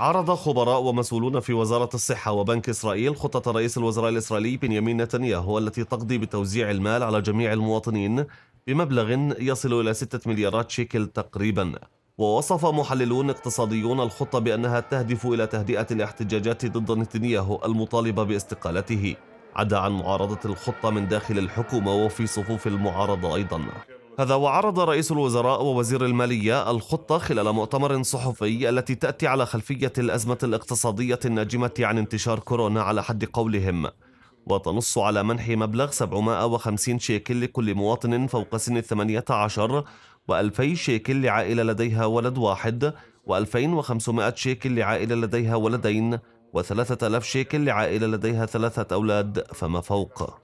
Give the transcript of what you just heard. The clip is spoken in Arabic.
عرض خبراء ومسؤولون في وزارة الصحة وبنك إسرائيل خطة رئيس الوزراء الإسرائيلي بنيامين نتنياهو التي تقضي بتوزيع المال على جميع المواطنين بمبلغ يصل إلى 6 مليارات شيكل تقريبا ووصف محللون اقتصاديون الخطة بأنها تهدف إلى تهدئة الاحتجاجات ضد نتنياهو المطالبة باستقالته عدا عن معارضة الخطة من داخل الحكومة وفي صفوف المعارضة أيضا هذا وعرض رئيس الوزراء ووزير المالية الخطة خلال مؤتمر صحفي التي تأتي على خلفية الأزمة الاقتصادية الناجمة عن انتشار كورونا على حد قولهم وتنص على منح مبلغ 750 شيكل لكل مواطن فوق سن الثمانية عشر و2000 شيكل لعائلة لديها ولد واحد و2500 شيكل لعائلة لديها ولدين و3000 شيكل لعائلة لديها ثلاثة أولاد فما فوق